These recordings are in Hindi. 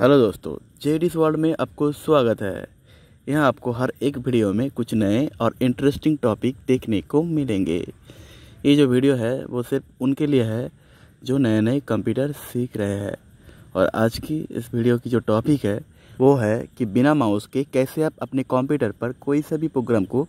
हेलो दोस्तों जेडीस वर्ल्ड में आपको स्वागत है यहाँ आपको हर एक वीडियो में कुछ नए और इंटरेस्टिंग टॉपिक देखने को मिलेंगे ये जो वीडियो है वो सिर्फ उनके लिए है जो नए नए कंप्यूटर सीख रहे हैं और आज की इस वीडियो की जो टॉपिक है वो है कि बिना माउस के कैसे आप अपने कंप्यूटर पर कोई सा भी प्रोग्राम को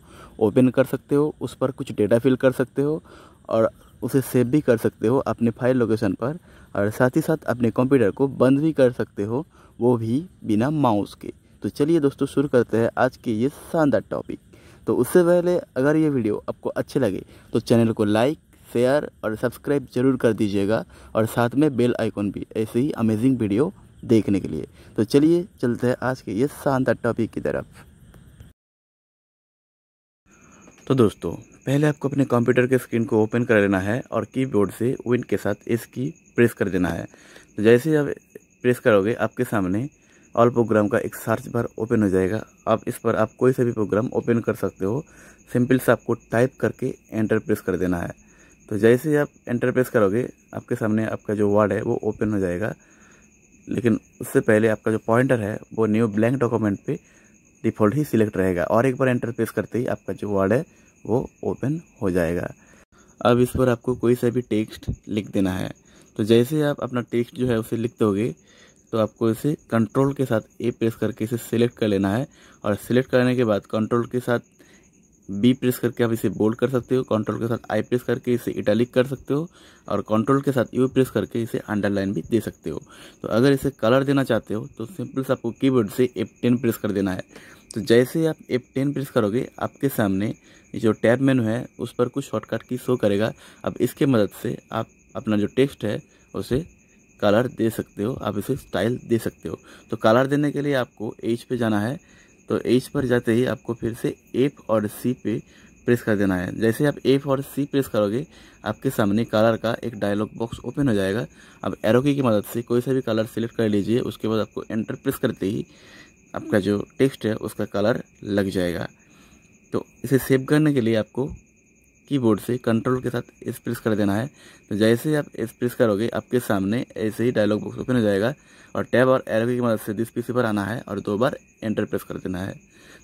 ओपन कर सकते हो उस पर कुछ डेटा फिल कर सकते हो और उसे सेव भी कर सकते हो अपने फाइल लोकेशन पर और साथ ही साथ अपने कंप्यूटर को बंद भी कर सकते हो वो भी बिना माउस के तो चलिए दोस्तों शुरू करते हैं आज के ये शानदार टॉपिक तो उससे पहले अगर ये वीडियो आपको अच्छे लगे तो चैनल को लाइक शेयर और सब्सक्राइब जरूर कर दीजिएगा और साथ में बेल आइकॉन भी ऐसे ही अमेजिंग वीडियो देखने के लिए तो चलिए चलते हैं आज के ये शानदार टॉपिक की तरफ तो दोस्तों पहले आपको अपने कंप्यूटर के स्क्रीन को ओपन कर लेना है और कीबोर्ड से विन के साथ एस की प्रेस कर देना है तो जैसे आप प्रेस करोगे आपके सामने ऑल प्रोग्राम का एक सर्च बार ओपन हो जाएगा आप इस पर आप कोई सा भी प्रोग्राम ओपन कर सकते हो सिंपल से आपको टाइप करके एंटर प्रेस कर देना है तो जैसे ही आप एंटर प्रेस करोगे आपके सामने आपका जो वर्ड है वो ओपन हो जाएगा लेकिन उससे पहले आपका जो पॉइंटर है वो न्यू ब्लैंक डॉक्यूमेंट पे डिफ़ॉल्ट ही सिलेक्ट रहेगा और एक बार एंटर प्रेस करते ही आपका जो वर्ड है वो ओपन हो जाएगा अब इस पर आपको कोई सा भी टेक्स्ट लिख देना है तो जैसे आप अपना टेक्स्ट जो है उसे लिख दोगे तो आपको इसे कंट्रोल के साथ ए प्रेस करके इसे सिलेक्ट कर लेना है और सिलेक्ट करने के बाद कंट्रोल के साथ बी प्रेस करके आप इसे बोल्ड कर सकते हो कंट्रोल के साथ आई प्रेस करके इसे इटैलिक कर सकते हो और कंट्रोल के साथ यू प्रेस करके इसे अंडरलाइन भी दे सकते हो तो अगर इसे कलर देना चाहते हो तो सिंपल से आपको कीबोर्ड से एफ टेन प्रेस कर देना है तो जैसे आप एफ टेन प्रेस करोगे आपके सामने जो टैब मेनू है उस पर कुछ शॉर्टकट की शो करेगा अब इसके मदद से आप अपना जो टेक्स्ट है उसे कलर दे सकते हो आप इसे स्टाइल दे सकते हो तो कलर देने के लिए आपको एज पे जाना है तो एच पर जाते ही आपको फिर से एफ और सी पे प्रेस कर देना है जैसे आप एफ और सी प्रेस करोगे आपके सामने कलर का एक डायलॉग बॉक्स ओपन हो जाएगा अब एरो की मदद से कोई सा भी कलर सेलेक्ट कर लीजिए उसके बाद आपको एंटर प्रेस करते ही आपका जो टेक्स्ट है उसका कलर लग जाएगा तो इसे सेव करने के लिए आपको कीबोर्ड से कंट्रोल के साथ एस प्रेस कर देना है तो जैसे ही आप स्प्रेस करोगे आपके सामने ऐसे ही डायलॉग बॉक्स ओपन हो जाएगा और टैब और एरो की मदद से दिस पीसी पर आना है और दो बार एंटर प्रेस कर देना है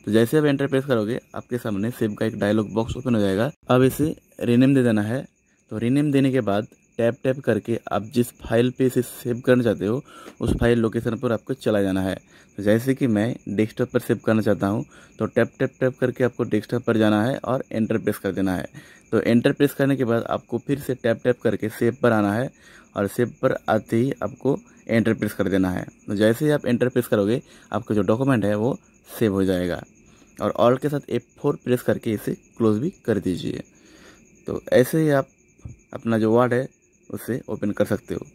तो जैसे आप एंटर प्रेस करोगे आपके सामने सेव का एक डायलॉग बॉक्स ओपन हो जाएगा अब इसे रीनेम दे देना है तो रीनेम देने के बाद टैप टैप करके आप जिस फाइल पे इसे सेव करना चाहते हो उस फाइल लोकेशन पर आपको चला जाना है तो जैसे कि मैं डेस्कटॉप पर सेव करना चाहता हूँ तो टैप टैप टैप करके आपको डेस्कटॉप पर जाना है और एंटर प्रेस कर देना है तो एंटर प्रेस करने के बाद आपको फिर से टैप टैप करके सेव पर आना है और सेव पर आते ही आपको एंटर प्रेस कर देना है तो जैसे ही आप एंटर प्रेस करोगे आपका जो डॉक्यूमेंट है वो सेव हो जाएगा और ऑल के साथ एफ फोर प्रेस करके इसे क्लोज भी कर दीजिए तो ऐसे ही आप अपना जो वर्ड है उससे ओपन कर सकते हो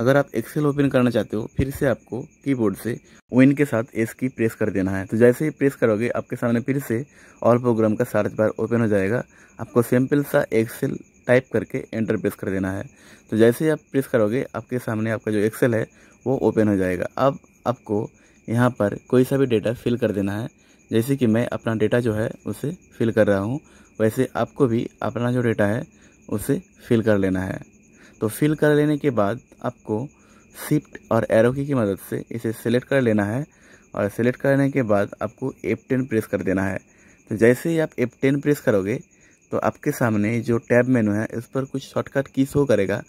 अगर आप एक्सेल ओपन करना चाहते हो फिर से आपको कीबोर्ड से विन के साथ एस की प्रेस कर देना है तो जैसे ही प्रेस करोगे आपके सामने फिर से ऑल प्रोग्राम का सार्च बार ओपन हो जाएगा आपको सिंपल सा एक्सेल टाइप करके एंटर प्रेस कर देना है तो जैसे ही आप प्रेस करोगे आपके सामने आपका जो एक्सेल है वो ओपन हो जाएगा अब आपको यहाँ पर कोई सा भी डेटा फिल कर देना है जैसे कि मैं अपना डेटा जो है उसे फिल कर रहा हूँ वैसे आपको भी अपना जो डेटा है उसे फिल कर लेना है तो फिल कर लेने के बाद आपको शिफ्ट और एरो की, की मदद से इसे सेलेक्ट कर लेना है और सेलेक्ट करने के बाद आपको एप टेन प्रेस कर देना है तो जैसे ही आप एप टेन प्रेस करोगे तो आपके सामने जो टैब मेनू है इस पर कुछ शॉर्टकट की शो करेगा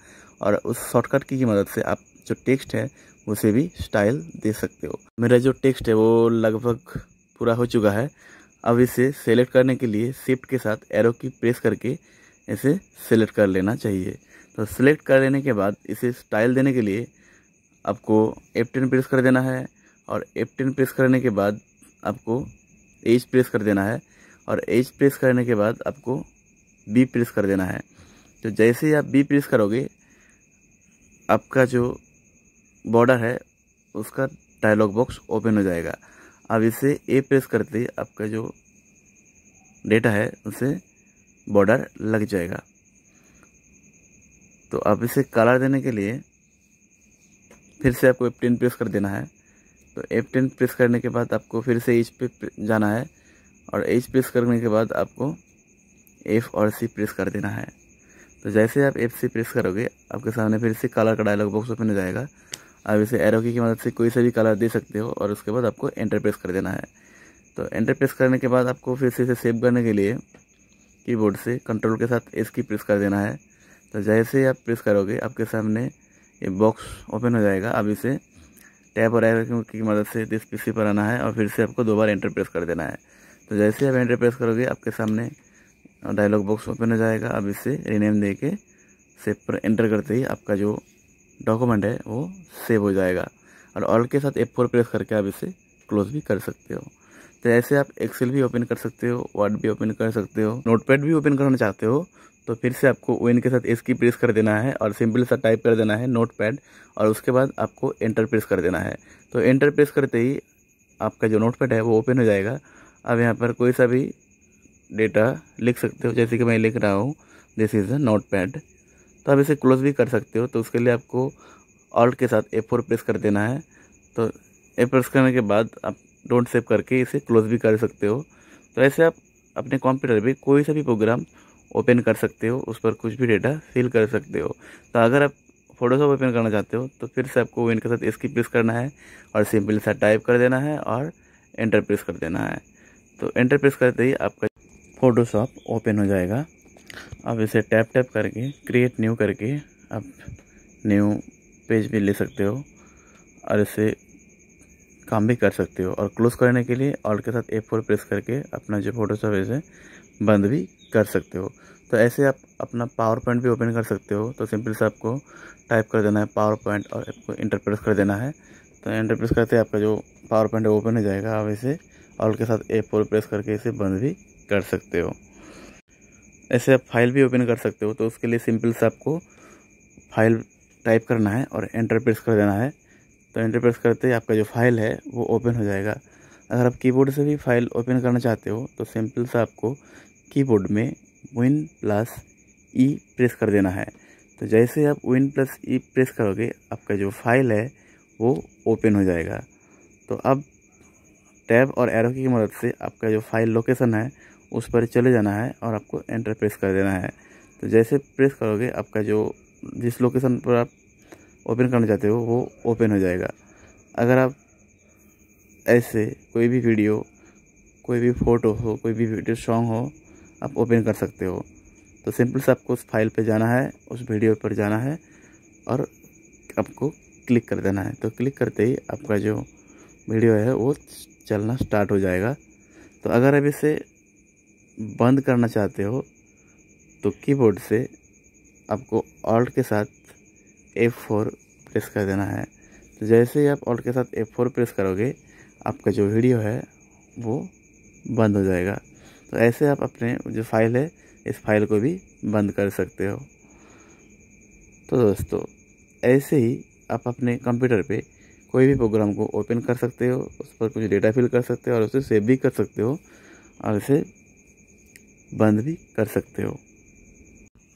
और उस शॉर्टकट की, की मदद से आप जो टेक्स्ट है उसे भी स्टाइल दे सकते हो मेरा जो टेक्स्ट है वो लगभग पूरा हो चुका है अब इसे सेलेक्ट करने के लिए शिफ्ट के साथ एरो की प्रेस करके इसे सेलेक्ट कर लेना चाहिए तो सिलेक्ट कर लेने के बाद इसे स्टाइल देने के लिए आपको टेन प्रेस कर देना है और टेन प्रेस करने के बाद आपको एज प्रेस कर देना है और एज प्रेस करने के बाद आपको बी प्रेस कर देना है तो जैसे ही आप बी प्रेस करोगे आपका जो बॉर्डर है उसका डायलॉग बॉक्स ओपन हो जाएगा अब इसे ए प्रेस करते आपका जो डेटा है उसे बॉर्डर लग जाएगा तो अब इसे कलर देने के लिए फिर से आपको एफ टेन प्रेस कर देना है तो एफ टेन प्रेस करने के बाद आपको फिर से एच पे जाना है और एच प्रेस करने के बाद आपको एफ़ और सी प्रेस कर देना है तो जैसे आप एफ सी प्रेस करोगे आपके सामने फिर से कलर का डायलॉग बॉक्स ओपन हो जाएगा आप इसे एरो की मदद से कोई सा भी कलर दे सकते हो और उसके बाद आपको एंटर प्रेस कर देना है तो एंटर प्रेस करने के बाद आपको फिर से इसे सेव करने के लिए कीबोर्ड से कंट्रोल के साथ एस की प्रेस कर देना है तो जैसे ही आप प्रेस करोगे आपके सामने ये बॉक्स ओपन हो जाएगा अब इसे टैप और एरो की मदद से इस पीसी पर आना है और फिर से आपको दोबारा एंटर प्रेस कर देना है तो जैसे ही आप एंटर प्रेस करोगे आपके सामने डायलॉग बॉक्स ओपन हो जाएगा अब इसे रीनेम दे के सेव पर एंटर करते ही आपका जो डॉक्यूमेंट है वो सेव हो जाएगा और ऑल के साथ एफ प्रेस करके आप इसे क्लोज भी कर सकते हो तो ऐसे आप एक्सेल भी ओपन कर सकते हो वर्ड भी ओपन कर सकते हो नोटपैड भी ओपन करना चाहते हो तो फिर से आपको ओ के साथ एस की प्रेस कर देना है और सिंपल सा टाइप कर देना है नोट पैड और उसके बाद आपको एंटर प्रेस कर देना है तो एंटर प्रेस करते ही आपका जो नोट पैड है वो ओपन हो जाएगा अब यहाँ पर कोई सा भी डेटा लिख सकते हो जैसे कि मैं लिख रहा हूँ this is a notepad तो आप इसे क्लोज भी कर सकते हो तो उसके लिए आपको ऑल्ट के साथ ए फोर प्रेस कर देना है तो ए प्रेस करने के बाद आप डोंट सेव करके इसे क्लोज भी कर सकते हो तो ऐसे आप अपने कंप्यूटर पर कोई सा भी प्रोग्राम ओपन कर सकते हो उस पर कुछ भी डेटा फिल कर सकते हो तो अगर आप फोटोशॉप ओपन करना चाहते हो तो फिर से आपको विन के साथ इसकी प्रेस करना है और सिंपल सा टाइप कर देना है और एंटर प्रेस कर देना है तो एंटर प्रेस करते ही आपका फोटोशॉप ओपन हो जाएगा आप इसे टैप टैप करके क्रिएट न्यू करके आप न्यू पेज भी ले सकते हो और इसे काम भी कर सकते हो और क्लोज़ करने के लिए और के साथ ए फोर प्रेस करके अपना जो फोटोशॉप है बंद भी कर सकते हो तो ऐसे आप अपना पावर पॉइंट भी ओपन कर सकते हो तो सिंपल से आपको टाइप कर देना है पावर पॉइंट और आपको इंटरप्रेस कर देना है तो इंटरप्रेस करते आपका जो पावर पॉइंट है ओपन हो जाएगा आप इसे और उसके साथ ए फोर प्रेस करके इसे बंद भी कर सकते हो ऐसे आप फाइल भी ओपन कर सकते हो तो उसके लिए सिंपल से आपको फाइल टाइप करना है और इंटरप्रेस कर देना है तो इंटरप्रेस करते ही आपका जो फाइल है वो ओपन हो जाएगा अगर आप कीबोर्ड से भी फाइल ओपन करना चाहते हो तो सिंपल सा आपको कीबोर्ड में विन प्लस ई प्रेस कर देना है तो जैसे आप विन प्लस ई प्रेस करोगे आपका जो फाइल है वो ओपन हो जाएगा तो अब टैब और एरो की मदद से आपका जो फाइल लोकेशन है उस पर चले जाना है और आपको एंटर प्रेस कर देना है तो जैसे प्रेस करोगे आपका जो जिस लोकेशन पर आप ओपन करना चाहते हो वो ओपन हो जाएगा अगर आप ऐसे कोई भी वीडियो कोई भी फ़ोटो हो कोई भी वीडियो सॉन्ग हो आप ओपन कर सकते हो तो सिंपल से आपको उस फाइल पे जाना है उस वीडियो पर जाना है और आपको क्लिक कर देना है तो क्लिक करते ही आपका जो वीडियो है वो चलना स्टार्ट हो जाएगा तो अगर आप इसे बंद करना चाहते हो तो कीबोर्ड से आपको ऑल्ट के साथ F4 प्रेस कर देना है तो जैसे ही आप ऑल्ट के साथ F4 प्रेस करोगे आपका जो वीडियो है वो बंद हो जाएगा तो ऐसे आप अपने जो फाइल है इस फाइल को भी बंद कर सकते हो तो दोस्तों ऐसे ही आप अपने कंप्यूटर पे कोई भी प्रोग्राम को ओपन कर सकते हो उस पर कुछ डेटा फिल कर सकते हो और उसे सेव भी कर सकते हो और उसे बंद भी कर सकते हो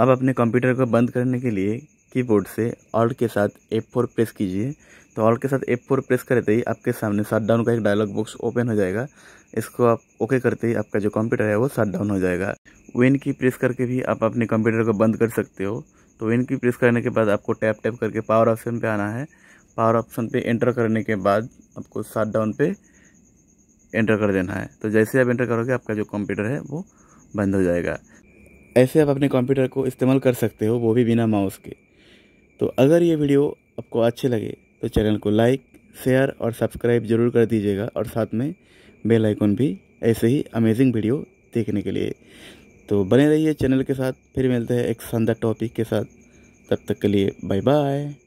अब अपने कंप्यूटर को बंद करने के लिए कीबोर्ड से ऑल्ट के साथ फोर प्रेस कीजिए तो ऑल्ट के साथ फोर प्रेस करते ही आपके सामने शट डाउन का एक डायलॉग बॉक्स ओपन हो जाएगा इसको आप ओके करते ही आपका जो कंप्यूटर है वो शट डाउन हो जाएगा विन की प्रेस करके भी आप अपने कंप्यूटर को बंद कर सकते हो तो विन की प्रेस करने के बाद आपको टैप टैप करके पावर ऑप्शन पर आना है पावर ऑप्शन पर एंटर करने के बाद आपको शट डाउन पर एंटर कर देना है तो जैसे आप एंटर करोगे आपका जो कंप्यूटर है वो बंद हो जाएगा ऐसे आप अपने कंप्यूटर को इस्तेमाल कर सकते हो वो भी बिना माउस के तो अगर ये वीडियो आपको अच्छे लगे तो चैनल को लाइक शेयर और सब्सक्राइब जरूर कर दीजिएगा और साथ में बेल आइकन भी ऐसे ही अमेजिंग वीडियो देखने के लिए तो बने रहिए चैनल के साथ फिर मिलते हैं एक शानदार टॉपिक के साथ तब तक के लिए बाय बाय